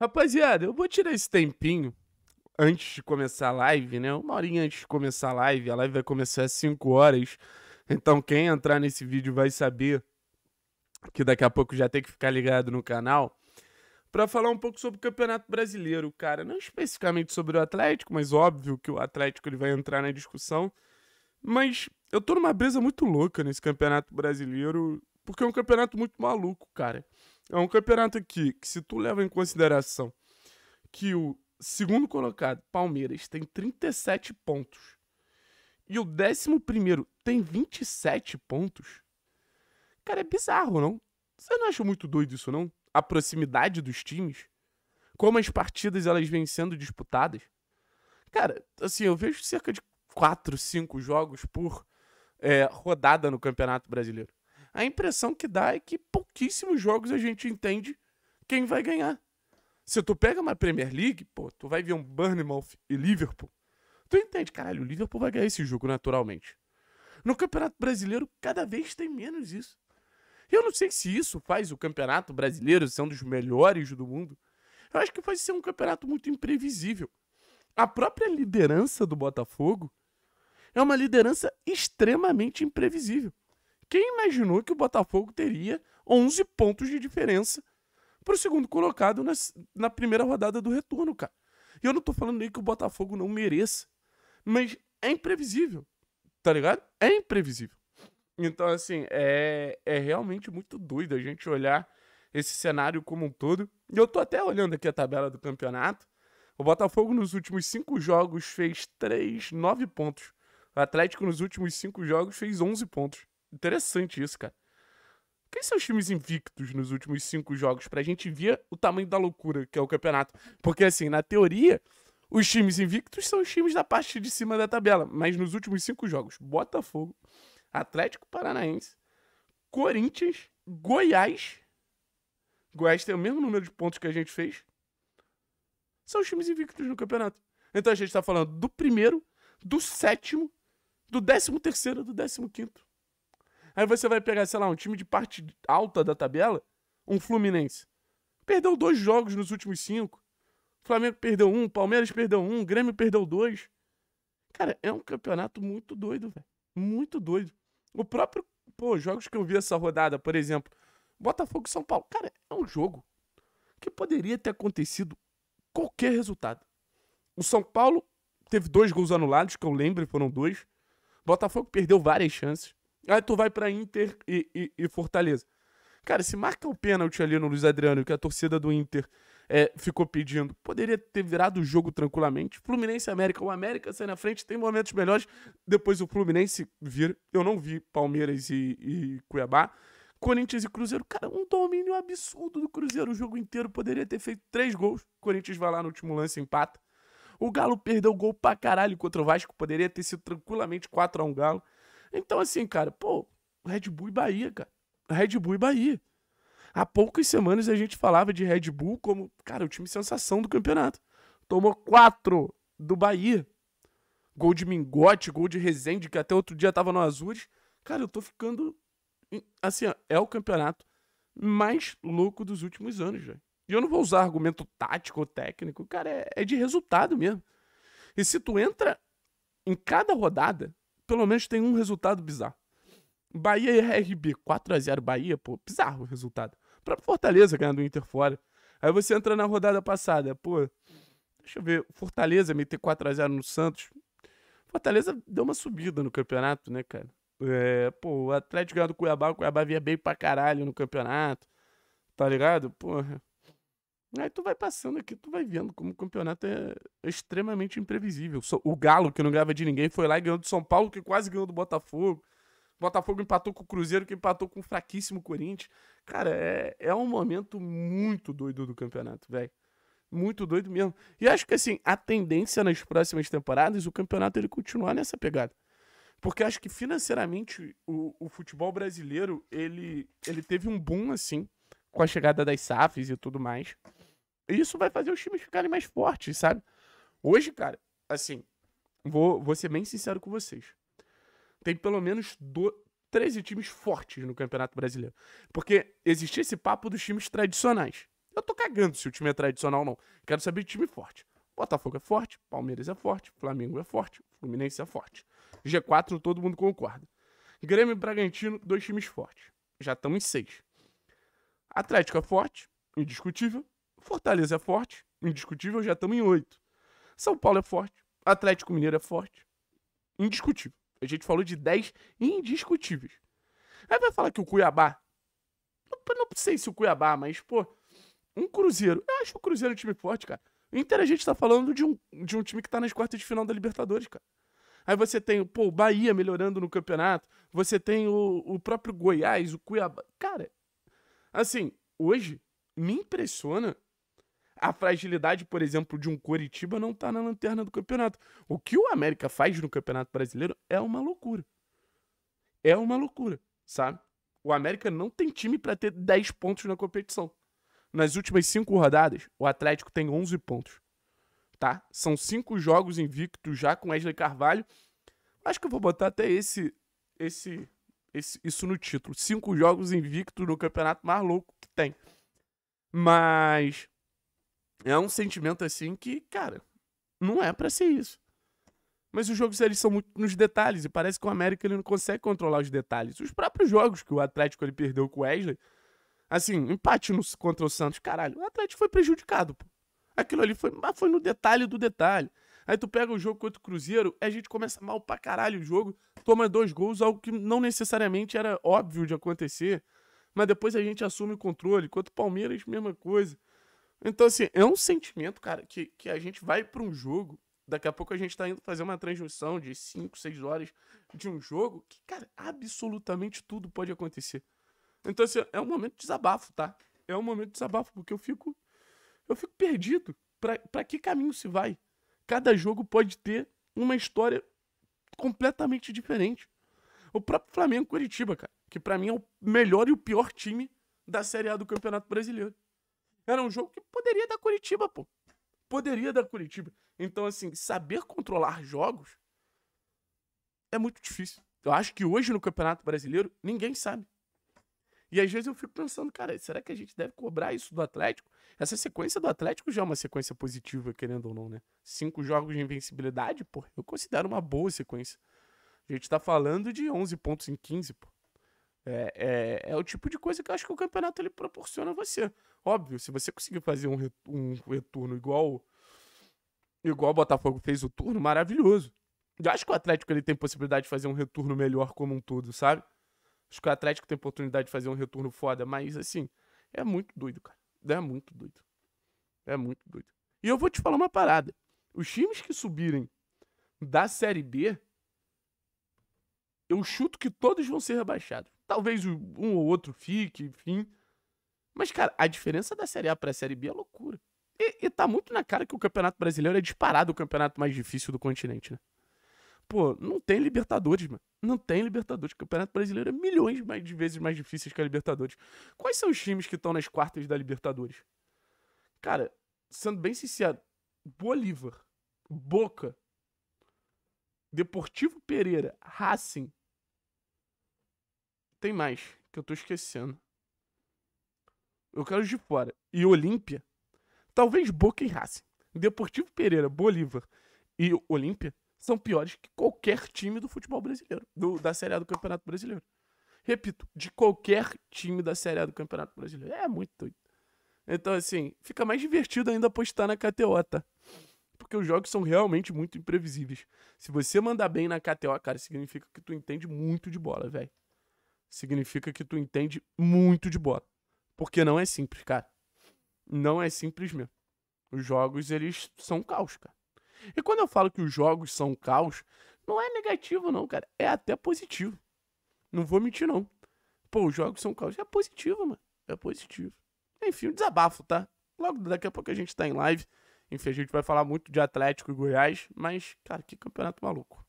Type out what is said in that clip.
Rapaziada, eu vou tirar esse tempinho antes de começar a live, né? Uma horinha antes de começar a live. A live vai começar às 5 horas. Então, quem entrar nesse vídeo vai saber que daqui a pouco já tem que ficar ligado no canal. Para falar um pouco sobre o Campeonato Brasileiro, cara. Não especificamente sobre o Atlético, mas óbvio que o Atlético ele vai entrar na discussão. Mas eu tô numa brisa muito louca nesse Campeonato Brasileiro, porque é um campeonato muito maluco, cara. É um campeonato aqui que, se tu leva em consideração que o segundo colocado, Palmeiras, tem 37 pontos e o décimo primeiro tem 27 pontos, cara, é bizarro, não? Você não acha muito doido isso, não? A proximidade dos times? Como as partidas elas vêm sendo disputadas? Cara, assim, eu vejo cerca de 4, 5 jogos por é, rodada no Campeonato Brasileiro a impressão que dá é que pouquíssimos jogos a gente entende quem vai ganhar. Se tu pega uma Premier League, pô, tu vai ver um Bournemouth e Liverpool. Tu entende, caralho, o Liverpool vai ganhar esse jogo naturalmente. No Campeonato Brasileiro, cada vez tem menos isso. Eu não sei se isso faz o Campeonato Brasileiro ser um dos melhores do mundo. Eu acho que vai ser um campeonato muito imprevisível. A própria liderança do Botafogo é uma liderança extremamente imprevisível. Quem imaginou que o Botafogo teria 11 pontos de diferença para o segundo colocado na, na primeira rodada do retorno, cara? E eu não tô falando nem que o Botafogo não mereça, mas é imprevisível, tá ligado? É imprevisível. Então, assim, é, é realmente muito doido a gente olhar esse cenário como um todo. E eu tô até olhando aqui a tabela do campeonato. O Botafogo nos últimos cinco jogos fez 3, 9 pontos. O Atlético nos últimos cinco jogos fez 11 pontos. Interessante isso, cara. Quem são os times invictos nos últimos cinco jogos? Pra gente ver o tamanho da loucura que é o campeonato. Porque, assim, na teoria, os times invictos são os times da parte de cima da tabela. Mas nos últimos cinco jogos, Botafogo, Atlético Paranaense, Corinthians, Goiás. Goiás tem o mesmo número de pontos que a gente fez. São os times invictos no campeonato. Então a gente tá falando do primeiro, do sétimo, do décimo terceiro, do décimo quinto. Aí você vai pegar, sei lá, um time de parte alta da tabela, um Fluminense. Perdeu dois jogos nos últimos cinco. Flamengo perdeu um, Palmeiras perdeu um, Grêmio perdeu dois. Cara, é um campeonato muito doido, velho. Muito doido. O próprio, pô, jogos que eu vi essa rodada, por exemplo, Botafogo e São Paulo. Cara, é um jogo que poderia ter acontecido qualquer resultado. O São Paulo teve dois gols anulados, que eu lembro, foram dois. Botafogo perdeu várias chances. Aí tu vai para Inter e, e, e, Fortaleza. Cara, se marca o pênalti ali no Luiz Adriano, que a torcida do Inter é, ficou pedindo, poderia ter virado o jogo tranquilamente. Fluminense América. O América sai na frente, tem momentos melhores. Depois o Fluminense vira. Eu não vi Palmeiras e, e Cuiabá. Corinthians e Cruzeiro, cara, um domínio absurdo do Cruzeiro. O jogo inteiro poderia ter feito três gols. Corinthians vai lá no último lance e empata. O Galo perdeu o gol pra caralho contra o Vasco. Poderia ter sido tranquilamente 4 a 1 Galo. Então, assim, cara, pô, Red Bull e Bahia, cara. Red Bull e Bahia. Há poucas semanas a gente falava de Red Bull como, cara, o time sensação do campeonato. Tomou quatro do Bahia. Gol de Mingote, gol de Rezende, que até outro dia tava no Azures. Cara, eu tô ficando. Assim, ó, é o campeonato mais louco dos últimos anos, velho. E eu não vou usar argumento tático ou técnico, cara, é, é de resultado mesmo. E se tu entra em cada rodada pelo menos tem um resultado bizarro. Bahia e RB, 4x0 Bahia, pô, bizarro o resultado. Pra Fortaleza ganhar do Inter fora. Aí você entra na rodada passada, pô, deixa eu ver, Fortaleza meter 4x0 no Santos. Fortaleza deu uma subida no campeonato, né, cara? É, pô, o Atlético ganhou do Cuiabá, o Cuiabá vinha bem pra caralho no campeonato, tá ligado? Porra. Aí tu vai passando aqui, tu vai vendo como o campeonato é extremamente imprevisível. O Galo, que não ganhava de ninguém, foi lá e ganhou do São Paulo, que quase ganhou do Botafogo. O Botafogo empatou com o Cruzeiro, que empatou com o fraquíssimo Corinthians. Cara, é, é um momento muito doido do campeonato, velho. Muito doido mesmo. E acho que, assim, a tendência nas próximas temporadas, o campeonato ele continuar nessa pegada. Porque acho que financeiramente o, o futebol brasileiro, ele, ele teve um boom, assim, com a chegada das SAFs e tudo mais isso vai fazer os times ficarem mais fortes, sabe? Hoje, cara, assim, vou, vou ser bem sincero com vocês. Tem pelo menos do, 13 times fortes no Campeonato Brasileiro. Porque existia esse papo dos times tradicionais. Eu tô cagando se o time é tradicional ou não. Quero saber de time forte. Botafogo é forte, Palmeiras é forte, Flamengo é forte, Fluminense é forte. G4 todo mundo concorda. Grêmio e Bragantino, dois times fortes. Já estamos em seis. Atlético é forte, indiscutível. Fortaleza é forte, indiscutível, já estamos em oito. São Paulo é forte, Atlético Mineiro é forte, indiscutível. A gente falou de 10 indiscutíveis. Aí vai falar que o Cuiabá. não sei se o Cuiabá, mas, pô, um Cruzeiro. Eu acho o Cruzeiro um time forte, cara. O Inter a gente tá falando de um, de um time que tá nas quartas de final da Libertadores, cara. Aí você tem, pô, o Bahia melhorando no campeonato. Você tem o, o próprio Goiás, o Cuiabá. Cara, assim, hoje me impressiona a fragilidade, por exemplo, de um Coritiba não tá na lanterna do campeonato. O que o América faz no Campeonato Brasileiro é uma loucura. É uma loucura, sabe? O América não tem time para ter 10 pontos na competição. Nas últimas 5 rodadas, o Atlético tem 11 pontos. Tá? São 5 jogos invictos já com Wesley Carvalho. Acho que eu vou botar até esse esse, esse, isso no título. Cinco jogos invictos no campeonato mais louco que tem. Mas é um sentimento assim que, cara, não é para ser isso. Mas os jogos eles são muito nos detalhes e parece que o América ele não consegue controlar os detalhes. Os próprios jogos que o Atlético ele perdeu com o Wesley, assim, empate no, contra o Santos, caralho, o Atlético foi prejudicado, pô. Aquilo ali foi, mas foi no detalhe do detalhe. Aí tu pega o jogo contra o Cruzeiro, a gente começa mal pra caralho o jogo, toma dois gols, algo que não necessariamente era óbvio de acontecer, mas depois a gente assume o controle. Contra o Palmeiras, mesma coisa. Então, assim, é um sentimento, cara, que, que a gente vai para um jogo. Daqui a pouco a gente tá indo fazer uma transmissão de 5, 6 horas de um jogo que, cara, absolutamente tudo pode acontecer. Então, assim, é um momento de desabafo, tá? É um momento de desabafo, porque eu fico. Eu fico perdido. para que caminho se vai? Cada jogo pode ter uma história completamente diferente. O próprio Flamengo Curitiba, cara, que para mim é o melhor e o pior time da Série A do Campeonato Brasileiro. Era um jogo que poderia dar Curitiba, pô. Poderia dar Curitiba. Então, assim, saber controlar jogos é muito difícil. Eu acho que hoje no Campeonato Brasileiro ninguém sabe. E às vezes eu fico pensando, cara, será que a gente deve cobrar isso do Atlético? Essa sequência do Atlético já é uma sequência positiva, querendo ou não, né? Cinco jogos de invencibilidade, pô, eu considero uma boa sequência. A gente tá falando de 11 pontos em 15, pô. É, é, é, o tipo de coisa que eu acho que o campeonato ele proporciona a você. Óbvio, se você conseguir fazer um, um retorno igual igual o Botafogo fez o turno, maravilhoso. Eu acho que o Atlético ele tem possibilidade de fazer um retorno melhor como um todo, sabe? Acho que o Atlético tem oportunidade de fazer um retorno foda, mas assim, é muito doido, cara. É muito doido. É muito doido. E eu vou te falar uma parada. Os times que subirem da Série B, eu chuto que todos vão ser rebaixados. Talvez um ou outro fique, enfim. Mas, cara, a diferença da Série A pra Série B é loucura. E, e tá muito na cara que o Campeonato Brasileiro é disparado o campeonato mais difícil do continente, né? Pô, não tem Libertadores, mano. Não tem Libertadores. O Campeonato Brasileiro é milhões mais, de vezes mais difícil que a Libertadores. Quais são os times que estão nas quartas da Libertadores? Cara, sendo bem sincero, Bolívar, Boca, Deportivo Pereira, Racing, tem mais, que eu tô esquecendo. Eu quero de fora. E Olímpia. Talvez Boca e Racing. Deportivo Pereira, Bolívar e Olímpia são piores que qualquer time do futebol brasileiro, do, da Série A do Campeonato Brasileiro. Repito, de qualquer time da Série A do Campeonato Brasileiro. É muito doido. Então, assim, fica mais divertido ainda apostar na KTO, tá? Porque os jogos são realmente muito imprevisíveis. Se você mandar bem na KTO, cara, significa que tu entende muito de bola, velho significa que tu entende muito de bola. Porque não é simples, cara. Não é simples mesmo. Os jogos, eles são caos, cara. E quando eu falo que os jogos são caos, não é negativo, não, cara. É até positivo. Não vou mentir, não. Pô, os jogos são caos. É positivo, mano. É positivo. Enfim, um desabafo, tá? Logo daqui a pouco a gente tá em live. Enfim, a gente vai falar muito de Atlético e Goiás, mas, cara, que campeonato maluco.